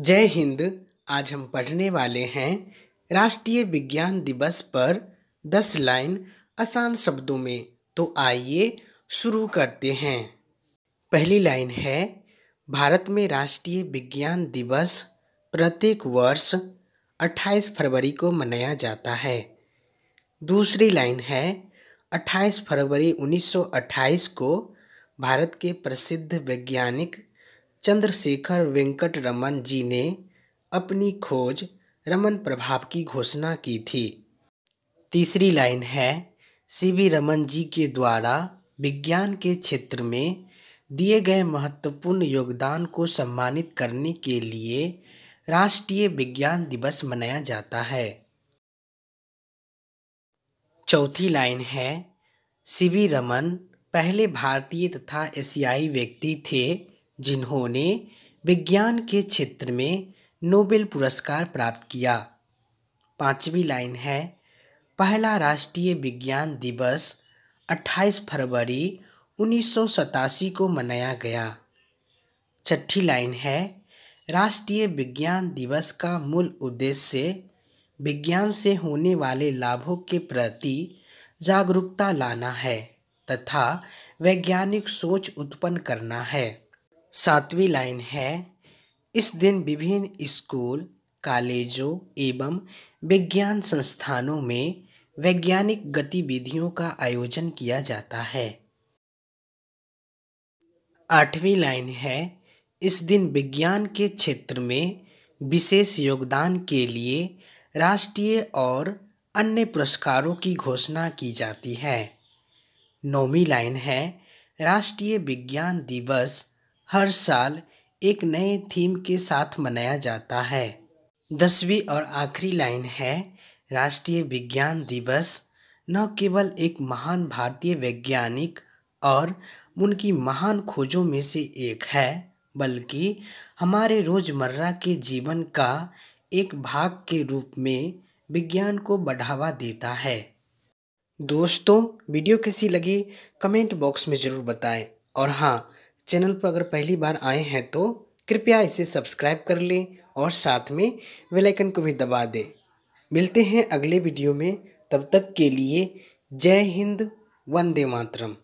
जय हिंद आज हम पढ़ने वाले हैं राष्ट्रीय विज्ञान दिवस पर दस लाइन आसान शब्दों में तो आइए शुरू करते हैं पहली लाइन है भारत में राष्ट्रीय विज्ञान दिवस प्रत्येक वर्ष 28 फरवरी को मनाया जाता है दूसरी लाइन है 28 फरवरी 1928 को भारत के प्रसिद्ध वैज्ञानिक चंद्रशेखर वेंकट रमन जी ने अपनी खोज रमन प्रभाव की घोषणा की थी तीसरी लाइन है सी वी रमन जी के द्वारा विज्ञान के क्षेत्र में दिए गए महत्वपूर्ण योगदान को सम्मानित करने के लिए राष्ट्रीय विज्ञान दिवस मनाया जाता है चौथी लाइन है सी वी रमन पहले भारतीय तथा एशियाई व्यक्ति थे जिन्होंने विज्ञान के क्षेत्र में नोबेल पुरस्कार प्राप्त किया पांचवी लाइन है पहला राष्ट्रीय विज्ञान दिवस 28 फरवरी उन्नीस को मनाया गया छठी लाइन है राष्ट्रीय विज्ञान दिवस का मूल उद्देश्य विज्ञान से होने वाले लाभों के प्रति जागरूकता लाना है तथा वैज्ञानिक सोच उत्पन्न करना है सातवीं लाइन है इस दिन विभिन्न स्कूल कॉलेजों एवं विज्ञान संस्थानों में वैज्ञानिक गतिविधियों का आयोजन किया जाता है आठवीं लाइन है इस दिन विज्ञान के क्षेत्र में विशेष योगदान के लिए राष्ट्रीय और अन्य पुरस्कारों की घोषणा की जाती है नौवीं लाइन है राष्ट्रीय विज्ञान दिवस हर साल एक नए थीम के साथ मनाया जाता है दसवीं और आखिरी लाइन है राष्ट्रीय विज्ञान दिवस न केवल एक महान भारतीय वैज्ञानिक और उनकी महान खोजों में से एक है बल्कि हमारे रोज़मर्रा के जीवन का एक भाग के रूप में विज्ञान को बढ़ावा देता है दोस्तों वीडियो कैसी लगी कमेंट बॉक्स में ज़रूर बताएं और हाँ चैनल पर अगर पहली बार आए हैं तो कृपया इसे सब्सक्राइब कर लें और साथ में बेल आइकन को भी दबा दें मिलते हैं अगले वीडियो में तब तक के लिए जय हिंद वंदे मातरम